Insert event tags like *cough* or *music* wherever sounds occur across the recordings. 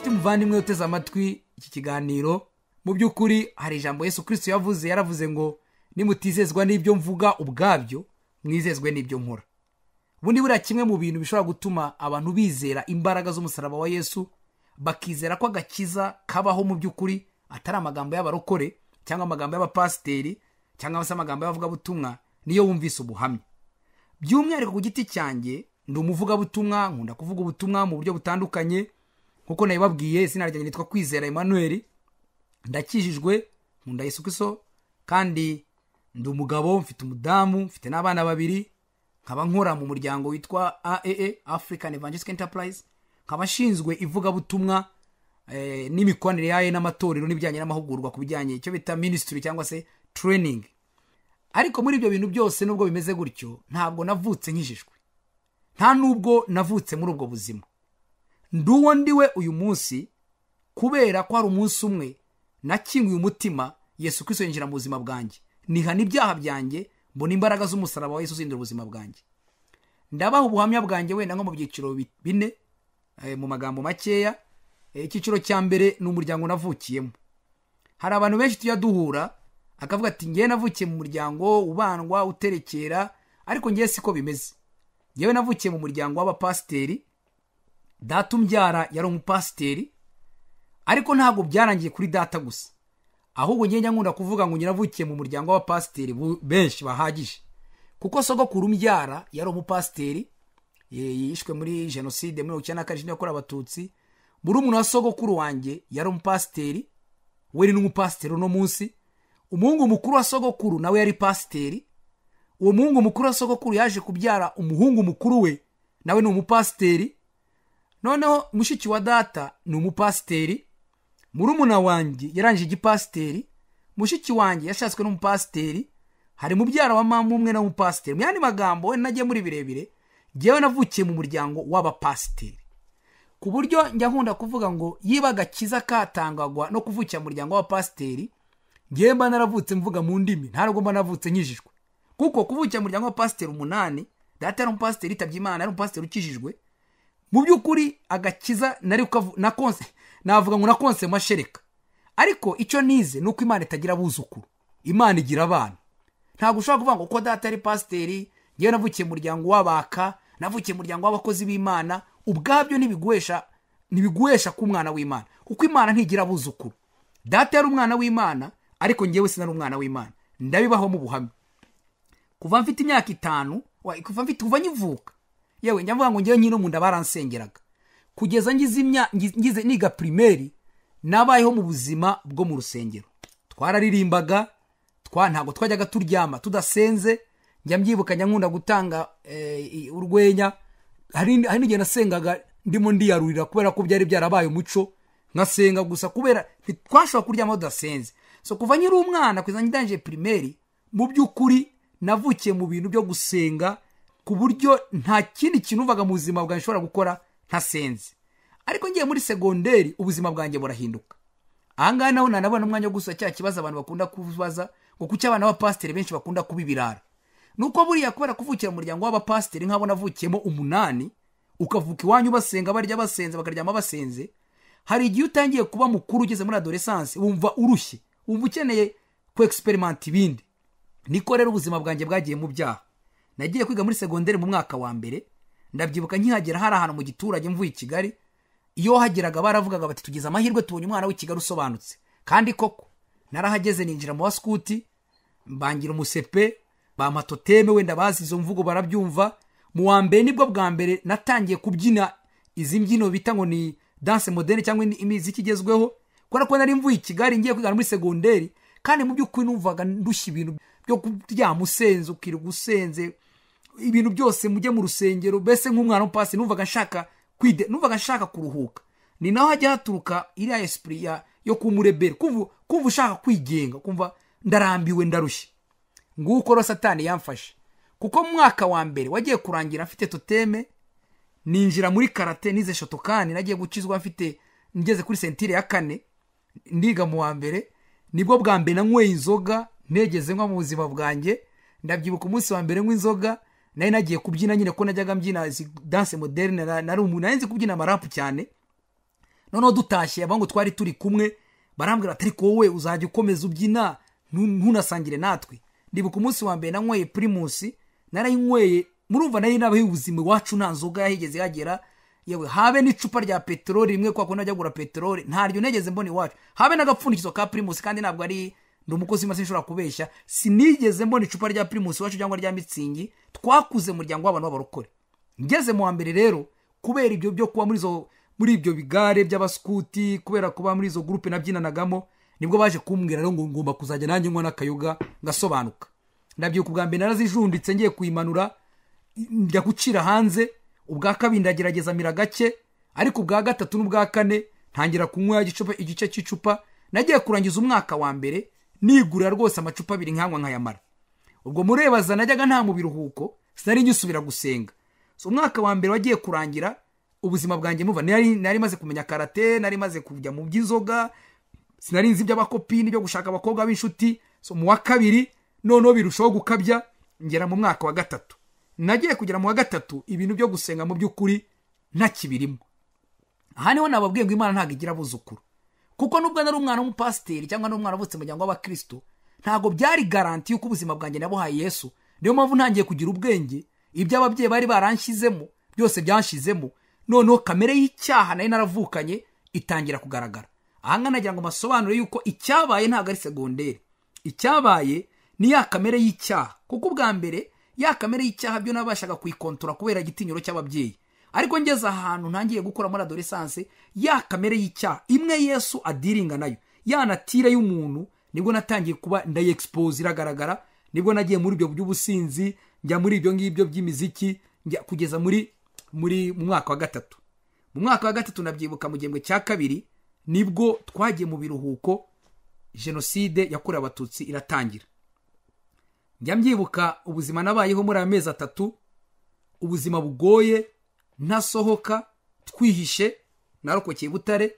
nshuti muvandimwe uteze amatwi iki kiganiro mu by'ukuri hari ijambo yesu kirisiti yavuze yaravuze ngo nimutizezwa n'ibyo mvuga ubwabyo mwizezwe n'ibyo nkora ubundi buriya kimwe mu bintu bishobora gutuma abantu bizera imbaraga z'umusaraba wa yesu bakizera ko agakiza kabaho mu by'ukuri atari amagambo y'abarokore cyangwa amagambo y'abapasiteri cyangwa se amagambo y'abavugabutumwa niyo wumvise ubuhamya by'umwihariko ku giti cyanjye ndi umuvugabutumwa nkunda kuvuga ubutumwa mu buryo butandukanye nkuko nabibabwiye izina ryanjye nitwa kwizera Emmanuel ndakijijwe nkunda isuku kandi ndi umugabo mfite umudamu mfite n'abana babiri nkaba nkora mu muryango witwa aee e, african evangelistic enterprise nkaba ashinzwe ivugabutumwa eh, n'imikoranire yayo e e n'amatorero n'ibijyanye n'amahugurwa ku bijyanye icyo bita minisitiri cyangwa se training ariko muri ibyo bintu byose nubwo bimeze gutyo ntabwo navutse nkijijwe nta nubwo navutse muri ubwo buzima nduwo ndiwe uyu munsi kubera ko hari umunsi umwe nakinguye umutima yesu Kristo yinjira mu buzima bwanjye nihana ibyaha byanjye mbona imbaraga z'umusaraba wa yesu zihindura ubuzima bwanjye ndabaha ubuhamya bwanjye wenda nko mu byiciro bine eh, mu magambo makeya eh, icyiciro cya mbere ni umuryango navukiyemo hari abantu benshi tujya duhura akavuga ati ngewe navukiye mu muryango ubandwa uterekera ariko ngewe siko bimeze ngewe navukiye mu muryango w'abapasiteri data umbyara yari umupasiteri ariko ntabwo byarangiye kuri data gusa ahubwo ngenda nkunda kuvuga ngo nyiravukiye mu muryango w'abapasiteri benshi bahagije kuko sogokuru umbyara yari umupasiteri yishwe muri jenoside muri icyenda na karindwi yakorewe abatutsi murumuna wa sogokuru wanjye yari umupasiteri we ni n'umupasiteri uno munsi umuhungu mukuru wa sogokuru nawe yari pasiteri uwo muhungu mukuru wa sogokuru yaje kubyara umuhungu mukuru we nawe ni umupasiteri noneho mushiki wa data ni umupasiteri murumuna wanjye yarangije igipasiteri mushiki wanjye yashatswe n'umupasiteri hari mubyara wa mama umwe n'umupasiteri mu yandi magambo wenda muri birebire ngewe navukiye mu muryango w'abapasiteri ku buryo njya nkunda kuvuga ngo yiba agakiza katangagwa no kuvukira muryango w'abapasiteri ngewe mba naravutse mvuga mu ndimi ntabwo mba navutse nkijijwe kuko kuvukira mu muryango w'abapasiteri umunani data yari umupasiteri yitabye imana yari umupasiteri ukijijwe mu by'ukuri agakiza na konse navuga ngo na konse mashereka ariko icyo nize ni uko imana itagira abuzukuru imana igira abana ntabwo ushobora kuvuga ngo ko data ari pasiteri ngewe navukiye mu muryango w'abaka navukiye umuryango w'abakozi b'imana ubwabyo ntibiguhesha ntibiguhesha ko umwana w'imana kuko imana ntigira abuzukuru data yari umwana w'imana ariko ngewe sinari umwana w'imana ndabibaho mu buhamya kuva mfite imyaka itanu kuva mfite nkivuka yewe njya mvuga ngo ngewe nyine mu nda kugeza ngize niga primeri nabayeho mu buzima bwo mu rusengero twararirimbaga ntabwo twajyaga turyama tudasenze njya mbyibuka njya nkunda gutanga eh, urwenya hari n'igihe nasengaga ndimo ndiyarurira kubera ko byari byarabaye umuco nkasenga gusa kubera ntitwashobora kuryama tudasenze so kuva nyiri umwana kugeza ndangije pirimeri mu by'ukuri navukiye mu bintu byo gusenga ku buryo nta kindi kintu mu buzima bwawe ushobora gukora ntasenze ariko ngiye muri segonderi ubuzima bwanjye burahinduka ahangaha naho nanabona umwanya wo gusa cya kibazo abantu bakunda kubaza ngo kuki abana b'abapasiteri benshi bakunda kuba ibirara ni uko buriya kubera kuvukira mu w'abapasiteri nk'abo navukiyemo umunani ukavuka iwanyu basenga barya basenze bakaryama basenze hari igihe utangiye kuba mukuru ugeze muri adoresanse wumva urushye wumva ukeneye kwegisiperimenta ibindi niko rero ubuzima bwanjye bwagiye mu byaha nagiye kwiga muri segonderi mu mwaka wa mbere ndabyibuka nkihagera hari ahantu mu giturage mvuye i kigali iyo hageraga baravugaga bati tugeze amahirwe tubonye umwana w'i kigali usobanutse kandi koko narahageze ninjira mu wasikuti mbangira umusepe bamatoteme wenda bazi izo mvugo barabyumva mu wa mbere nibwo bwa mbere natangiye kubyina izi mbyino bita ngo ni danse moderne cyangwa imiziki igezweho kubera ko nari mvuye i kigali ngiye kwigana muri segonderi kandi mu by'ukuri numvaga ndushya ibintu byo kuryama usenze ukirirwa usenze ibintu byose mujye mu rusengero mbese nk'umwana w'umupasi numvaga nshaka kwide numvaga nshaka kuruhuka ni naho hajya haturuka iriya esipuri yo kumurebera kumva ushaka kwigenga kumva ndarambiwe ndarushye nguko rero satani yamfashe kuko mu mwaka wa mbere wagiye kurangira mfite toteme ninjira muri karate nize kandi nagiye gukizwa mfite ngeze kuri sentire ya kane ndiga mu wa mbere nibwo bwa mbere nanyweye inzoga ntegeze nywa mu buzima bwanjye ndabyibuka umunsi wa mbere nk'inzoga nari nagiye kubyina nyine ko najyaga mbyina danse moderne nari umuntu nari nzi kubyina amarapu cyane noneho dutashye abantu twari turi kumwe barambwira bati wowe uzajya ukomeza ubyina ntunasangire natwe ndibuka umunsi wa mbere nanyweye pirimusi narayinyweye murumva nari nabaho ubuzima iwacu nta nzoga yahigeze yagera yewe habe n'icupa rya peteroli rimwe kwa kundi ajya kugura peteroli ntaryo negeze mbona iwacu habe n'agapfundikizo ka pirimusi kandi ntabwo ari ndi umukozi maze nshobora kubeshya sinigeze mbona icupa rya pirimusi iwacu cyangwa rya mitsingi twakuze umuryango w'abantu b'abarokore ngeze mu wa mbere rero kubera ibyo byo kuba muri izo muri ibyo bigare by’abasukuti kubera kuba muri izo gurupe nabyinanagamo nibwo baje kumbwira rero ngo ngomba kuzajya nanjye nywa n'akayoga ngasobanuka ndabyuka ubwa mbere narazijunditse ngiye kuyimanura njya gucira hanze ubwa kabiri ndagerageza mira gake ariko ubwa gatatu n'ubwa kane ntangira kunywa igice cy'icupa nagiye kurangiza umwaka wa mbere nigurira rwose amacupa abiri nkanywa nkayamara ubwo murebaza najyaga nta mu biruhuko sinari ngisubira gusenga si umwaka wa mbere wagiye kurangira ubuzima bwanjye muva nari maze kumenya karate nari maze kujya mu by'inzoga sinari nzi iby'abakopini byo gushaka abakobwa b'inshuti so mu wa kabiri noneho birushaho gukabya ngera mu mwaka wa gatatu nagiye kugera mu wa gatatu ibintu byo gusenga mu by'ukuri ntakibirimo aha niho nababwiye ngo imana ntabwo igira abuzukuru kuko nubwo ari umwana w'umupasiteri cyangwa n'umwana uvutse mu w'abakirisitu ntabwo byari garanti y'uko ubuzima bwanjye nabuhaye yesu niyo mpamvu ntangiye kugira ubwenge ibyo ababyeyi bari baranshyizemo byose byanshizemo noneho kamere y'icyaha nayo naravukanye itangira kugaragara ahangana nagira ngo amasobanuro y'uko icyabaye ntabwo ari segonderi icyabaye ni ya kamere y'icyaha kuko ubwa mbere ya kamere y'icyaha byo nabashaga kuyikontora kubera igitinyiro cy'ababyeyi ariko ngeze ahantu ntangiye gukuramo adoresanse ya kamere y'icyaha imwe yesu adiringa nayo ya y'umuntu nibwo natangiye kuba ndayegispoze iragaragara nibwo nagiye muri ibyo by'ubusinzi njya muri ibyo ngibyo by'imiziki njya kugeza muri muri mu mwaka wa gatatu mu mwaka wa gatatu nabyibuka mu gihembwe cya kabiri nibwo twagiye mu biruhuko jenoside yakorewe abatutsi iratangira njya mbyibuka ubuzima nabayeho muri amezi atatu ubuzima bugoye ntasohoka twihishe narokokeye butare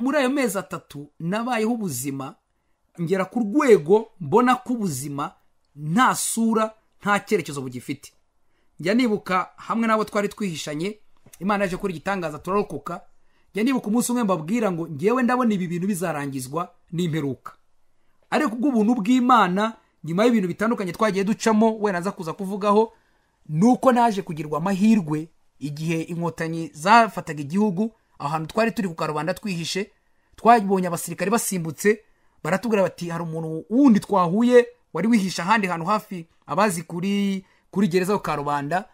muri ayo mezi atatu nabayeho ubuzima ngera ku rwego mbona ko ubuzima nta sura nta cyerekezo bugifite njya nibuka hamwe n'abo twari twihishanye imana yaje kuri igitangaza turarokoka njya nibuka umunsi umwe mbabwira ngo ngewe ndabona ibi bintu bizarangizwa n'imperuka ariko ubw'ubuntu bw'imana nyuma y'ibintu bitandukanye twagiye ducamo wenda aza kuza kuvugaho ni uko naje kugirwa amahirwe igihe inkotanyi zafataga igihugu ahantu twari turi ku karubanda twihishe twabonye abasirikare basimbutse baratubwira bati hari umuntu wundi twahuye wari wihishe ahandi hantu hafi abazi kuri kuri gereza yo karubanda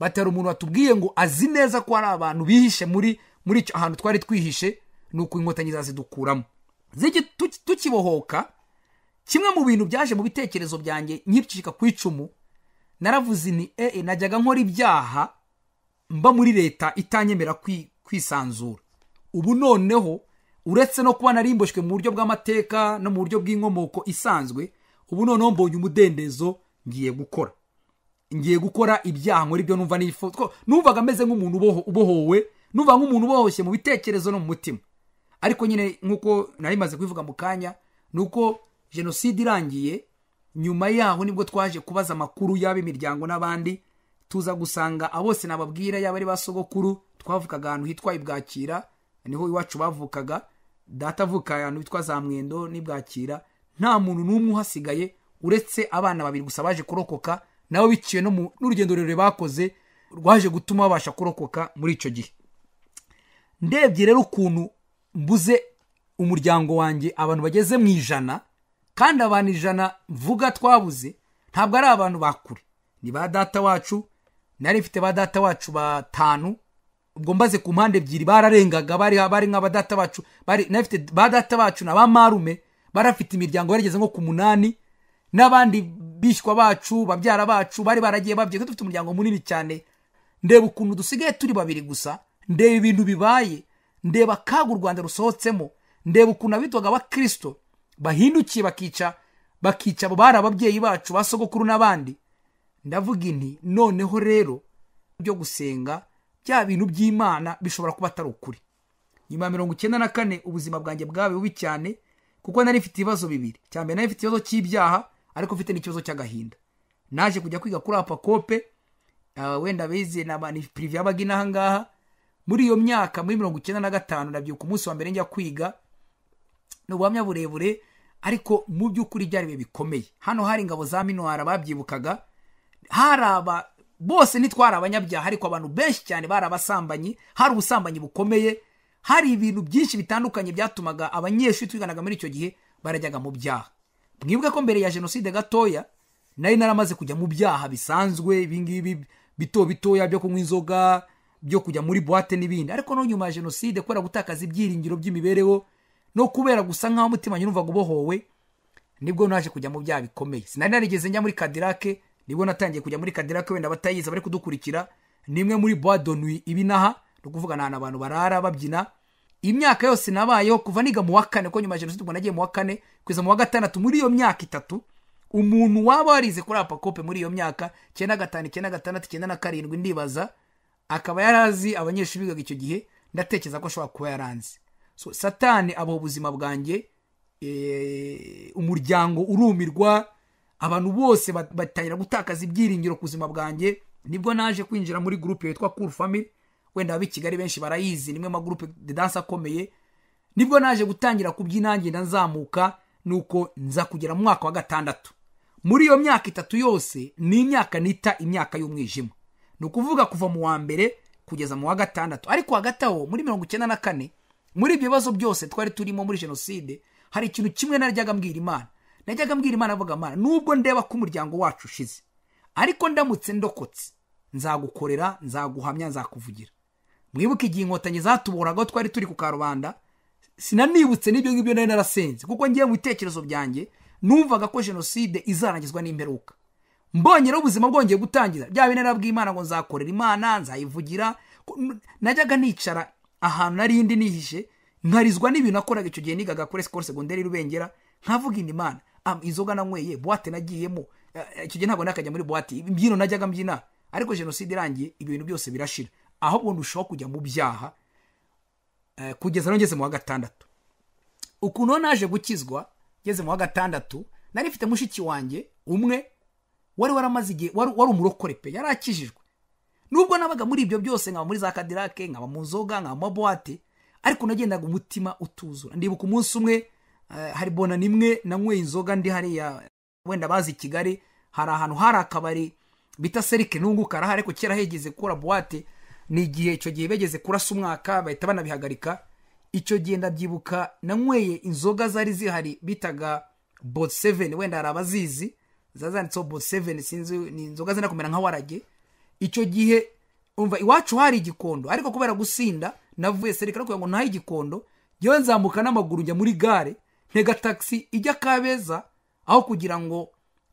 batera umuntu watubwiye ngo azi neza ko hari abantu bihishe muri muri icyo ahantu twari twihishe ni uko inkotanyi zazidukuramo tukibohoka kimwe mu bintu byaje mu bitekerezo byanjye nkicika ku icumu naravuze ni ee eh, najyaga nkora ibyaha mba muri leta itanyemera kwisanzura ubu noneho uretse no kuba narimboshwe mu buryo bw'amateka no mu buryo bw'inkomoko isanzwe ubu noneho mbonye umudendezo ngiye gukora ngiye gukora ibyaha nkora ibyo numva nifuza numvaga ameze nk'umuntu ubohowe numva nk'umuntu ubohoshye mu bitekerezo no mu mutima ariko nyine nk'uko nari maze kubivuga mu kanya ni uko jenoside irangiye nyuma yaho nibwo twaje kubaza amakuru imiryango n'abandi tuza gusanga abose nababwira yaba ari ba sogokuru twavukaga ahantu hitwa ibwakira niho iwacu bavukaga data avuka ahantu hitwa za mwendo n'ibwakira nta muntu n'umwe uhasigaye uretse abana babiri gusa baje kurokoka nabo biciwe n'urugendo rurerure bakoze rwaje gutuma babasha kurokoka muri icyo gihe ndebye rero ukuntu mbuze umuryango wanjye abantu bageze mu ijana kandi abantu ijana mvuga twabuze ntabwo ari abantu bakure ni ba data wacu nari mfite ba data wacu batanu ubwo mbaze ku mpande ebyiri bararengaga bari nka ba data bacu nari mfite ba data bacu na ba marume barafite imiryango barigeze nko ku munani n'abandi bishywa bacu babyara bacu bari baragiye babyiga dufite umuryango munini cyane ndeba ukuntu dusigaye turi babiri gusa ndeba ibintu bibaye ndeba akaga u rwanda rusohotsemo ndeba ukuntu abitwaga abakirisito bahindukiye bakica bakica abo bari ababyeyi bacu ba sogokuru n'abandi ndavuga inti noneho rero byo gusenga bya bintu by'imana bishobora kuba atari ukuri nyuma ya mirongo icyenda na kane ubuzima bwanjye bwabaye bubi cyane kuko nari mfite ibibazo bibiri cya mbere nari mfite ikibazo cy'ibyaha ariko mfite n'ikibazo cy'agahinda naje kujya kwiga kuri apakope uh, wenda bize na pirive y'abagina aha muri iyo myaka muri mirongo icyenda na gatanu nabyuka umunsi wa mbere njya kwiga ni ubuhamya burebure ariko mu by'ukuri byari bihe bikomeye hano hari ingabo za minuwara babyibukaga hari aba bose ntitwari abanyabyaha ariko abantu benshi cyane bari abasambanyi hari ubusambanyi bukomeye hari ibintu byinshi bitandukanye byatumaga abanyeshuri twiganaga muri icyo gihe barajyaga mu byaha mwibuke ko mbere ya jenoside gatoya nari naramaze kujya mu byaha bisanzwe ibingibi bito bitoya byo kunywa inzoga byo kujya muri buwate n'ibindi ariko no nyuma ya jenoside kubera gutakaza ibyiringiro by'imibereho no kubera gusa nk'aho umutima nyirumvaga gubohowe nibwo naje kujya mu byaha bikomeye sinari narigeze njya muri kadirake nibwo natangiye kujya muri kadirake wenda batayizi bari kudukurikira ni imwe muri bowadoni iba inaha ni ukuvuga ahantu abantu barara babyina imyaka yose nabayeho kuva niga mu wa kane kuko nyuma ya jenoside ubwo nagiye mu wa kane kugeza mu wa gatandatu muri iyo myaka itatu umuntu waba warize kuri apakope muri iyo myaka icyenda gatanu icyenda gatandatu icyenda na karindwi ndibaza akaba yari azi abanyeshuri bigaga icyo gihe ndatekereza ko ashobora kuba yaranze satani aba ubuzima bwanjye eh, umuryango urumirwa abantu bose batangira gutakaza ibyiringiro ku buzima bwanjye nibwo naje kwinjira muri gurupe yitwa kuru famiri wenda ab'i kigali benshi barayizi nimwe mu magurupe danse akomeye nibwo naje gutangira kubyinange ndazamuka nuko nza kugera mu mwaka wa gatandatu muri iyo myaka itatu yose ni imyaka nita imyaka y'umwijima ni ukuvuga kuva mu wa mbere kugeza mu wa gatandatu ariko hagati aho muri mirongo icyenda na kane muri ibyo bibazo byose twari turimo muri jenoside hari ikintu kimwe najyaga mbwira imana najyaga mbwira imana avuga amana nubwo ndeba ko umuryango wacu ushize ariko ndamutse ndokotse nzagukorera nzaguhamya nzakuvugira mwibuke igihe inkotanyi zatuburagaho twari turi ku karubanda sinanibutse n'ibyo ngibyo nari narasenze kuko ngiye mu bitekerezo byanjye numvaga ko jenoside izarangizwa n'imperuka mbonye rero ubuzima bwongeye gutangira bya bintu bw’imana ngo nzakorera imana nzayivugira najyaga nicara ahantu nari indi nihishe nkarizwa n'ibintu nakoraga icyo gihe nigaga kuri sikoro segonderi rubengera nkavuga inimana inzoga nanyweye buwate nagiyemo eh, eh, icyo gihe ntabwo nakajya muri buwate imbyino najyaga mbyina ariko jenoside irangiye ibintu byose birashira ahubwo ndushaho kujya mu byaha eh, kugeza ngeze mu wa gatandatu ukuntu naje gukizwa ngeze mu wa gatandatu nari mfite mushiki wanjye umwe wari waramaze igihe wari umurokore pe yari akijijwe nubwo nabaga muri ibyo byose nkaba muri za kadirake nkaba mu nzoga nkaba mu mabuwate ariko nagendaga umutima utuzura ndibuka umunsi umwe eh, hari bona nimwe nanyweye inzoga ndi hariya wenda bazi i kigali hari ahantu hari akabari bita serike nunguka arahari ariko kera hegeze gukora buwate ni igihe icyo gihe bageze kurasa umwaka bahita banabihagarika icyo gihe ndabyibuka nanyweye inzoga zari zihari bitaga bodi seveni wenda hari abazizi ziba zanditseho bodi seveni sinzi ni inzoga zenda nka warage icyo gihe umva iwacu hari igikondo ariko kubera gusinda navuye serikare kugira ngo ntahe igikondo yewe nzamuka n'amaguru njya muri gare ntega tagisi ijya kabeza aho kugira ngo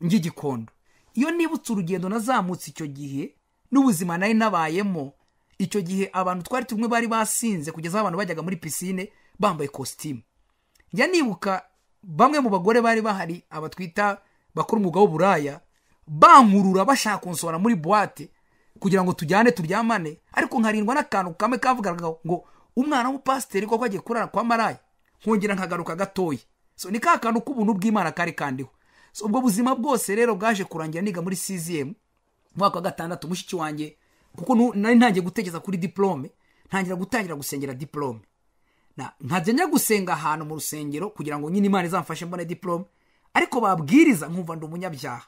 njye igikondo iyo nibutse urugendo nazamutse icyo gihe n'ubuzima nari nabayemo icyo gihe abantu twari tumwe bari basinze kugeza aho abantu bajyaga muri pisine bambaye kositimu njya nibuka bamwe mu bagore bari bahari abatwita twita bakora umwuga w'uburaya bankurura bashaka kunsohora muri buwate kugira ngo tujyane turyamane ariko nkarindwa n'akantu kamwe kavugaga ngo umwana w'umupasiteri koko agiye kurara kwa maraya nkongera nkagaruka gatoya so ni ka kantu k'ubuntu bw'imana kari kandiho so ubwo buzima bwose rero bwaje kurangira niga muri siziyemu umwaka wa gatandatu mushiki wanjye kuko nari ntangiye gutekereza kuri diporome ntangira gutangira gusengera diporome nkajya njya gusenga ahantu mu rusengero kugira ngo nyine imana izamfashe mbone diporome ariko babwiriza nkumva ndi umunyabyaha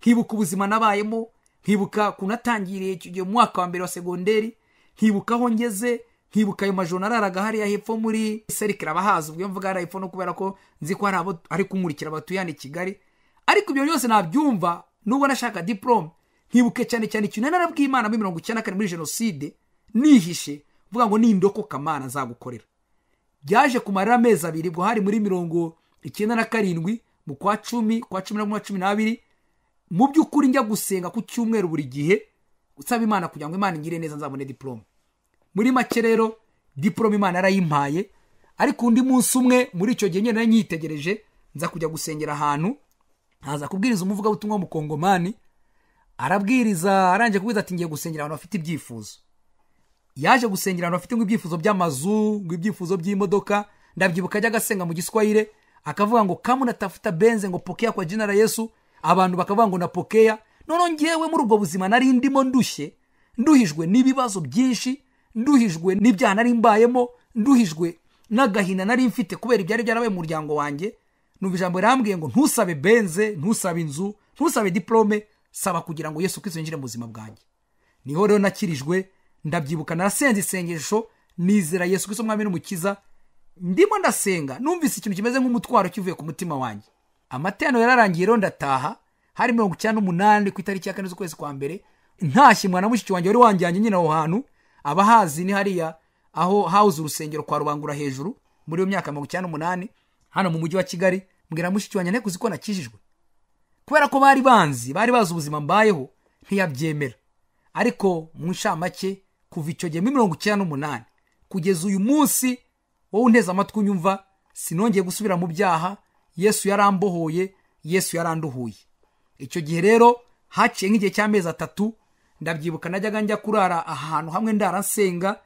nkibuka ubuzima nabayemo nkibuka kunatangiriye icyo gihe mwaka wa mbere wa segonderi nkibuka aho ngeze nkibuka ayo majoro nararaga hariya hepfo muri serikira abahazi ubwo mvuga hariya hepfo no kubera ko nzi ko hari abo ari kumurikira batuye hano i kigali ariko ibyo byose nabyumva nubwo nashaka diporome nkibuke cyane cyane ikintu narabwiye imana muri mirongo icyenda na kane muri jenoside nihishe mvuga ngo nindoko kamana zagukorera byaje kumarira amezi abiri ubwo hari muri mirongo icyenda na karindwi mu kwa cumi kwa cumi na cumi n'abiri mu by'ukuri njya gusenga ku cyumweru buri gihe usaba imana kugira ngo imana ingire neza nzabone diporome muri make rero diporome imana yarayimpaye ariko undi munsi umwe muri icyo gihe nyine nyitegereje nza kujya gusengera ahantu nkaza kubwiriza umuvugabutumwa w'umukongomani arabwiriza arangije kubwiriza ati ngiye gusengera abantu bafite ibyifuzo yaje gusengera abantu bafite ibyifuzo by'amazu ngo ibyifuzo by'imodoka ndabyibuka ajya agasenga mu giswahire akavuga ngo kamunatafuta benze ngo pokea kwa jenera yesu abantu bakavuga ngo na pokeya noneho ngewe muri ubwo buzima nari ndimo ndushye nduhijwe n'ibibazo byinshi nduhijwe n'ibyaha nari mbayemo nduhijwe n'agahinda nari mfite kubera ibyari byarabaye mu muryango wanjye numva ijambo rirambwiye ngo ntusabe benze ntusabe inzu ntusabe diporome saba kugira ngo yesu ukwiswe yinjire mu buzima bwanjye niho rero nakirijwe ndabyibuka narasenze isengesho nizera yesu ukwiswe umwami n'umukiza ndimo ndasenga numvise ikintu kimeze nk'umutwaro kivuye ku mutima wanjye amaterano yararangiye rero ndataha hari mirongo icyenda n'umunani ku itariki ya kane z'ukwezi kwa mbere ntashye mwana mushiki wanjye wari wanjyanye nyine aho hantu abahazi ni hariya aho habuze urusengero kwa rubangura hejuru muri iyo myaka mirongo icyenda n'umunani hano mu mujyi wa kigali mbwira mushiki wanjye ntekuzi ko nakijijwe kubera ko bari banzi bari bazi ubuzima mbayeho ntiyabyemera ariko mu nshamake kuva icyo gihe muri mirongo icyenda n'umunani kugeza uyu munsi wowe unteze amatwi unyumva sinongeye gusubira mu byaha yesu yarambohoye yesu yaranduhuye icyo gihe rero haciye nk'igihe cy'amezi atatu ndabyibuka najyaga njya kurara ahantu hamwe ndarasenga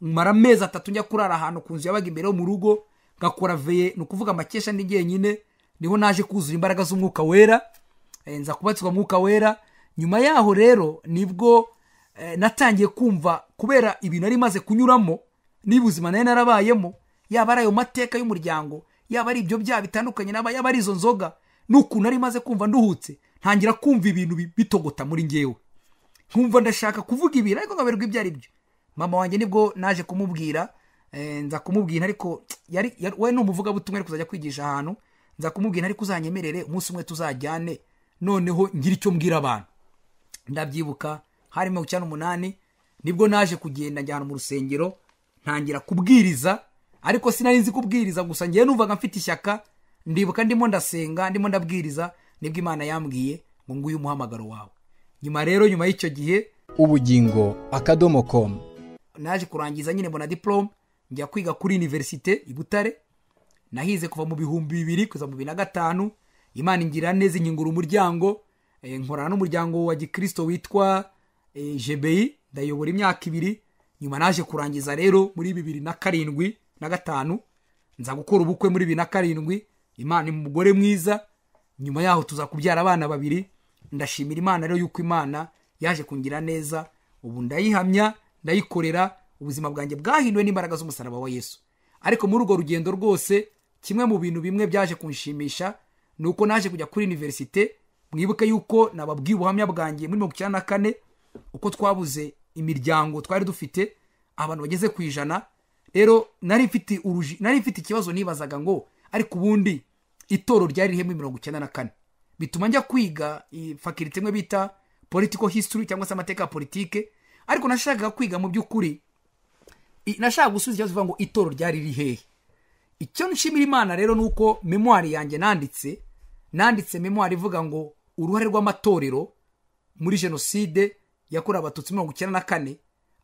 mara amezi atatu njya kurara ahantu ku nzu yabaga imbere yo mu rugo ngakora veye ni ukuvuga amakesha ni jyenyine niho naje kuzura imbaraga z'umwuka wera eh, nza kubatswa umwuka wera nyuma yaho rero nibwo eh, natangiye kumva kubera ibintu nari maze kunyuramo n'ubuzima nari narabayemo yaba ari ayo mateka y'umuryango yaba ari ibyo byaha bitandukanye n'aba yaba ari izo nzoga n'ukuntu ari maze kumva nduhutse ntangira kumva ibintu bitogota muri ngewe nkumva ndashaka kuvuga ibintu ariko nkaberwa ibyo ari byo mama wanjye nibwo naje kumubwira eh, nza kumubwira ariko yari we ni umuvugabutumwa ari kuzajya kwigisha ahantu nza kumubwira ariko uzanyemerere umunsi umwe tuzajyane noneho ngira icyo mbwira abantu ndabyibuka hari mirongo icyenda n'umunani nibwo naje kugenda njyana mu rusengero ntangira kubwiriza ariko sinari nzi kubwiriza gusa ngewe numvaga mfite ishyaka ndibuka ndimo ndasenga ndimo ndabwiriza nibwo imana yambwiye ngo nguyu umuhamagaro wawe nyuma rero nyuma y'icyo gihe ubugingo akadomo komu naje kurangiza nyine mbona diporome njya kwiga kuri iniverisite i butare nahize kuva mu bihumbi bibiri kuza mu bibiri na gatanu imana ingira neza inyungura umuryango eh, nkorana n'umuryango wa Gikristo witwa jebeyi eh, ndayobora imyaka ibiri nyuma naje kurangiza rero muri bibiri na karindwi na gatanu nza gukora ubukwe muri bibiri na karindwi imana ni umugore mwiza nyuma yaho tuza kubyara abana babiri ndashimira imana rero yuko imana yaje kungira neza ubu ndayihamya ndayikorera ubuzima bwanjye bwahinduwe n'imbaraga z'umusaraba wa yesu ariko muri urwo rugendo rwose kimwe mu bintu bimwe byaje kunshimisha ni uko naje kujya kuri universite mwibuke yuko nababwiye ubuhamya bwanjye muri mirongo icyenda na kane uko twabuze imiryango twari dufite abantu bageze ku ijana rero nari mfite uruji nari mfite ikibazo nibazaga ngo ariko ubundi itoro ryari rihembwe mirongo icyenda na kane bituma njya kwiga fakirite imwe bita politiko history cyangwa se amateka ya politike ariko nashakaga kwiga mu by'ukuri nashaka gusubiza ikibazo ngo itoro ryari rihehe icyo nshimira imana rero ni uko memwari yanjye nanditse nanditse memwari ivuga ngo uruhare rw'amatorero muri jenoside yakorewe abatutsi mirongo icyenda na kane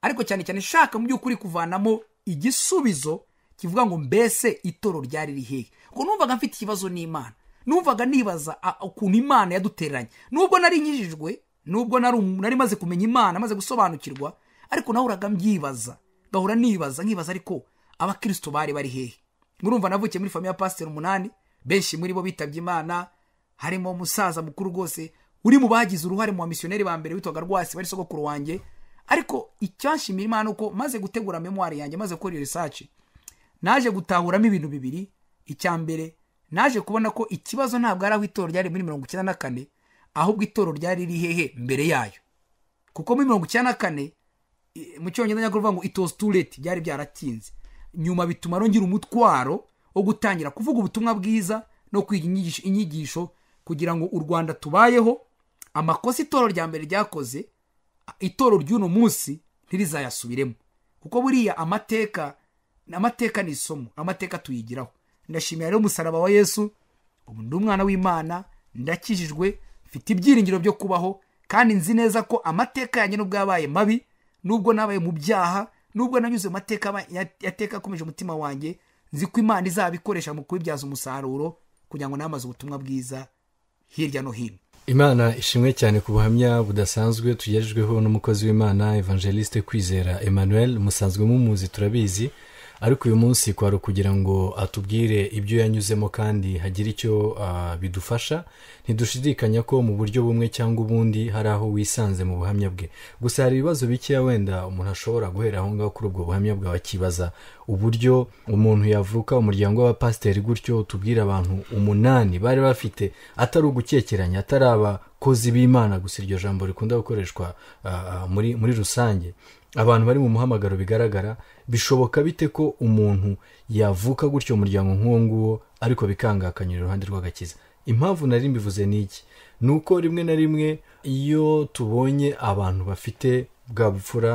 ariko cyane cyane nshaka mu by'ukuri kuvanamo igisubizo kivuga ngo mbese itoro ryari rihehe ngo numvaga mfite ikibazo n'imana numvaga nibaza ukuntu imana yadutereranye nubwo nari nkijijwe nubwo um, nari maze kumenya imana maze gusobanukirwa ariko nahoraga mbyibaza gahora nibaza nkibaza ariko abakirisito bari bari hehe murumva navukiye muri famiye ya pasiteri umunani benshi muri bo bitabye imana harimo umusaza mukuru rwose uri mu bagize uruhare mu bamisiyoneri ba mbere witwaga rwasi bari sogokuru wanjye ariko icyanshimira imana uko maze gutegura memoire yanjye maze gukora research naje gutahuramo ibintu bibiri icya mbere naje kubona ko ikibazo ntabwo ari aho itorero ryari muri mirongo icyenda na kane ahubwo itoro ryari riri hehe mbere yayo kuko muri mirongo icyenda na kane mu cyongereza nyakubahwa ngo itozi tureti byari byaratinze nyuma bituma rongera umutwaro wo gutangira kuvuga ubutumwa bwiza no kwiga inyigisho kugira ngo u rwanda tubayeho amakosa itoro rya mbere ryakoze itoro ry'uno munsi ntirizayasubiremo kuko buriya amateka amateka ni isomo amateka tuyigiraho ndashimira rero umusaraba wa yesu ubu ndi umwana w'imana ndakijijwe mfite ibyiringiro byo kubaho kandi nzi neza ko amateka yanjye nubwo yabaye mabi nubwo nabaye mu byaha nubwo nanyuze mu mateka yateka akomeje umutima wanjye nzi ko imana izabikoresha mu kubibyaza umusaruro kugira ngo namaze ubutumwa bwiza hirya no hino imana ishimwe cyane ku buhamya budasanzwe tugejejweho n'umukozi w'imana evangeliste kwizera emmanuel musanzwe mumuzi turabizi ariko uyu munsi kwari ukugira ngo atubwire ibyo yanyuzemo kandi hagire icyo bidufasha ntidushidikanya ko mu buryo bumwe cyangwa ubundi hari aho wisanze mu buhamya bwe gusa hari ibibazo bikeya wenda umuntu ashobora guhera aho ngaho kuri ubwo buhamya bwawe akibaza uburyo umuntu yavuka umuryango w'abapasiteri gutyo tubwira abantu umunani bari bafite atari ugukekeranya atari abakozi b'imana gusa iryo jambo rikunda gukoreshwa muri rusange abantu bari mu muhamagaro bigaragara bishoboka bite ko umuntu yavuka gutyo umuryango nk'uwo nguwo ariko bikangakanyura iruhande rw'agakiza impamvu nari mbivuze ni iki ni uko rimwe na rimwe iyo tubonye abantu bafite bwa bupfura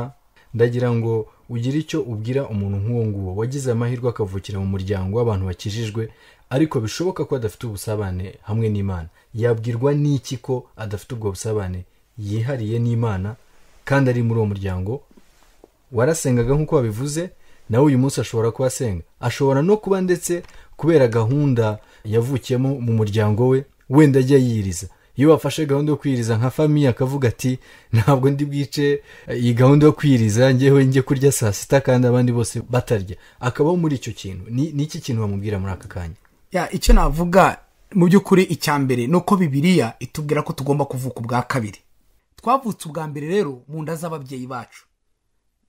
ndagira ngo ugire icyo ubwira umuntu nk'uwo nguwo wagize amahirwe akavukira mu muryango w'abantu bakijijwe ariko bishoboka ko adafite ubusabane hamwe n'imana yabwirwa n'iki ko adafite ubwo busabane yihariye n'imana kandi ari muri uwo muryango warasengaga nk'uko wabivuze nawe uyu munsi ashobora kuba asenga ashobora no kuba ndetse kubera gahunda yavukiyemo mu muryango we wenda ajya yiyiriza iyo wafashe gahunda yo kwiyiriza nka famiye akavuga ati ntabwo ndi bwice eh, iyi gahunda yo kwiyiriza ngewe njye kurya saa sita kandi abandi bose batarya akaba muri icyo kintu ni iki kintu bamubwira muri aka kanya icyo navuga mu by'ukuri icya mbere ni uko bibiriya itubwira ko tugomba kuvuka ubwa kabiri twavutse ubwa mbere rero mu nda z'ababyeyi bacu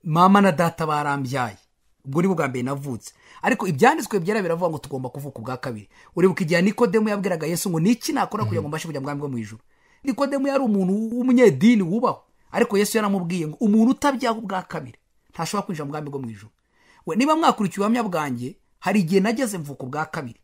mama na data barambyaye ubwo ni bwa mbere navutse ariko ibyanditswe byera biravuga ngo tugomba kuvuka ubwa kabiri uribuka igihe nikodemu yabwiraga yesu ngo niki nakora kugira ngo mbashe kujya mu bwami bwo mu ijoro nikodemu yari umuntu w'umunyedini wubahwa ariko yesu yaramubwiye ngo umuntu utabyaho ubwa kabiri ntashobora kwinjira mu bwami bwo mu ijoro we niba mwakurikiye ubuhamya bwanjye hari igihe nageze mvuka ubwa kabiri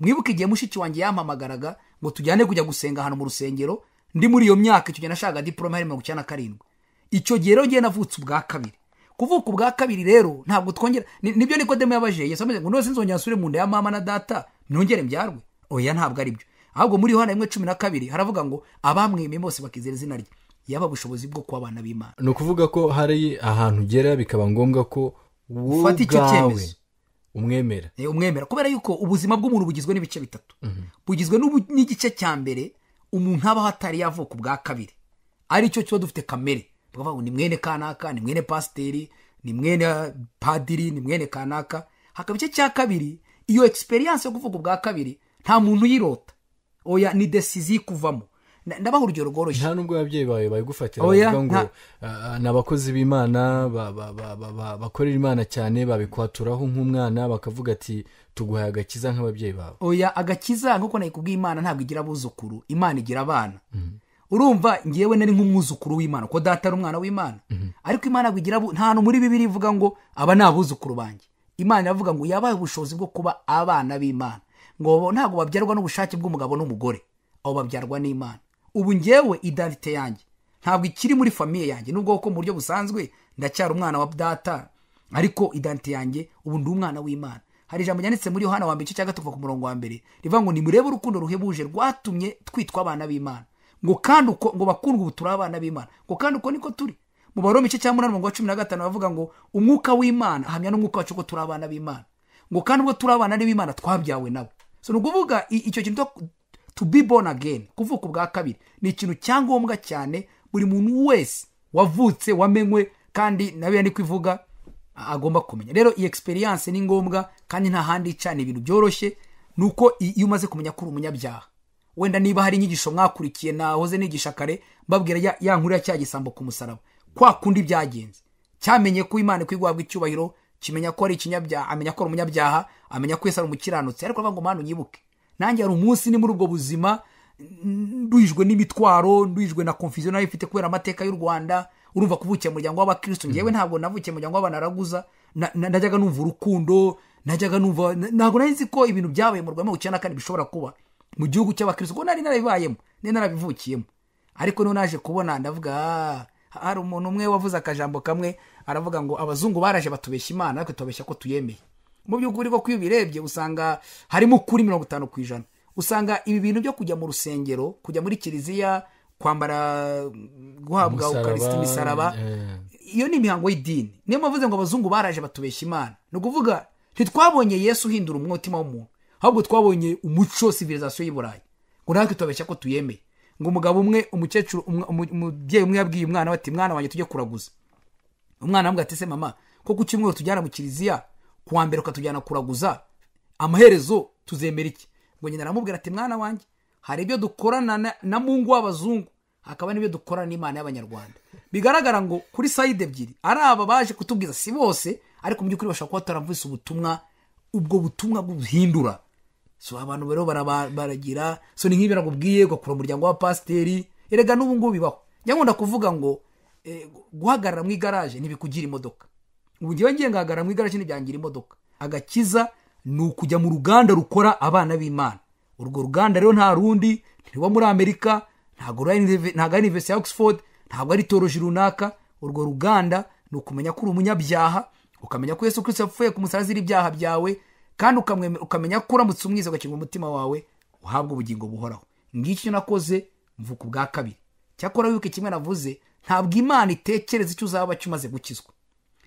mwibuke igihe mushiki wanjye yampamagaraga ngo tujyane kujya gusenga ahantu mu rusengero ndi muri iyo myaka icyo gihe nashakaga diporome hari mirongo icyenda na karindwi icyo gihe rero ngiye navutse ubwa kabiri kuvuka ubwa kabiri rero ntabwo twongera nibyo niko demu yabajeye ameze ngo nose nzongera nsubire mu nda ya mama na data nongere mbyarwe oya ntabwo ari byo ahubwo muri yohana rimwe cumi na kabiri haravuga ngo abamwemeye bose bakizera izina rye yaba ubushobozi bwo kuba abana b'imana ni ukuvuga ko hari ahantu ugera bikaba ngombwa ko wowe ubwawe umwemera eh, umwemera kubera yuko ubuzima bw'umuntu bugizwe n'ibice bitatu mhm. bugizwe n'igice cya mbere umuntu abaho atari yavuka ubwa kabiri aricyo kiba dufite kamere bakavuga ngo ni mwene kanaka ni mwene pasiteri ni mwene padiri ni mwene kanaka hakaba igice cya kabiri iyo egisperiyanse yo kuvuga ubwa kabiri nta muntu uyirota oya ni desizi kuvamo ndabaha urugero rworoshye nta n'ubwo ababyeyi bawe bayigufatira bavuga ngo ah, ah, ni abakozi b'imana bakorera imana cyane babikwaturaho nk'umwana bakavuga ati tuguhaye agakiza nk'ababyeyi bawe oya agakiza nk'uko nayikubwiye imana ntabwo igira abuzukuru imana igira abana mm. urumva ngewe nari nk'umwuzukuru w'imana ko data ari umwana w'imana mhm. ariko imana bigira ntantu muri bibiri ivuga ngo aba ni abuzukuru banjye imana iravuga ngo yabaye ubushobozi bwo kuba abana b'imana ngo ntabwo babyarwa n'ubushake bw'umugabo n'umugore abo babyarwa n'imana ubu ngewe idarite yanjye ntabwo ikiri muri famiye yanjye nubwoko mu buryo busanzwe ndacyari umwana wa data ariko idarite yanjye ubu ndi umwana w'imana hari ijambo ryanditse muri yohana wa mbere igice cya gatatu ku murongo wa mbere rivuga ngo nimurebe urukundo ruhebuje rwatumye twitwa abana b'imana ngo kandi uko ngo bakundwe ubu turi abana b'imana ngo kandi uko niko turi mu baro mice cya munani wa cumi na gatanu bavuga ngo umwuka w'imana ahamya n'umwuka wacu ko turi abana b'imana ngo kandi ubwo turi abana b'imana twabyawe nabo so ukuvuga icyo kintu to be born again kuvuka ubwa kabiri ni ikintu cyangombwa cyane buri muntu wese wavutse wamenywe kandi nawe ndi kwivuga agomba kumenya rero iyi egisperiyanse ni ngombwa kandi nta handi icana ibintu byoroshye ni uko iyo umaze kumenya ko uri umunyabyaha wenda niba hari inyigisho mwakurikiye nahoze nigisha kare mbabwira ya nkuru ya cya gisambo ku musaraba kwa kundi byagenze cyamenye ko imana ikwiye guhabwa icyubahiro kimenya ko ari ikinyabyaha amenya ko ari umunyabyaha amenya ko yesi ari umukiranutsi ariko aravuga ngo mwana unyibuke nanjye hari umunsi ni muri ubwo buzima ndujwe n'imitwaro ndujwe na confusion nayo ifite kubera amateka y'u rwanda urumva kuvukiye mu muryango w'abakirisitu mm-hmm. ngewe ntabwo navukiye mu muryango w'abanaraguza najyaga numva urukundo najyaga numva ntabwo nari nzi ko ibintu byabaye mu rwanda mirongo icyenda na kane bishobora kuba mu gihugu cy'abakirisitu ubwo nari narabibayemo nari narabivukiyemo ariko noneho naje kubona ndavuga ah, hari umuntu umwe wavuze akajambo kamwe aravuga ngo abazungu baraje batubeshya imana ariko tubabeshya ko tuyemeye mu by'ukuri ko ubirebye usanga harimo ukuri mirongo itanu ku ijana usanga ibi bintu byo kujya mu rusengero kujya muri kiliziya kwambara guhabwa ukarisita imisaraba iyo ni imihango y'idini niyo mpamvu ngo abazungu baraje batubeshya imana ni ukuvuga ntitwabonye yesu uhindura umutima w'umuntu ahubwo twabonye umuco sivirizasiyo y'i burayi ngo natwe tubabeshya ko tuyemeye ngo umugabo umwe umukecuru umubyeyi umwe yabwiye umwana ati mwana wanjye tujye kuraguza umwana amubwira ati se mama ko ku cyumweru tujyana mu kiliziya ku wa mbere ukatujyana kuraguza amaherezo tuzemera iki ngo nyine aramubwira ati mwana wanjye hari ibyo dukorana na mungu w'abazungu hakaba n'ibyo dukorana n'imana y'abanyarwanda bigaragara ngo kuri sayide ebyiri ari aba baje kutubwiza si bose ariko mu by'ukuri bashobora kuba bataramvise ubutumwa ubwo butumwa bw'ubuhindura so abantu rero baragira so ni nk'ibi nakubwiye ugakura umuryango wa pasiteri erega n'ubu ngubu bibaho nyakunda kuvuga ngo eh, guhagarara mu igaraje ntibikugira imodoka ubu ngewe ngiye ngahagarara mu igaraje ntibyangira imodoka agakiza ni ukujya mu ruganda rukora abana b'imana urwo ruganda rero nta rundi ntiruba muri amerika ntabwo ari invesi ya oxford ntabwo ari toroji runaka urwo ruganda ni ukumenya ko uri umunyabyaha ukamenya ko yesu kirisi yapfuye ku musarasi ibyaha byawe kandi ukamenya ko uramutse umwiza ugakinga umutima wawe uhabwa ubugingo buhoraho ngicyo nakoze mvuka ubwa kabiri cyakora wibuke kimwe navuze ntabwo imana itekereza icyo uzaba kimaze gukizwa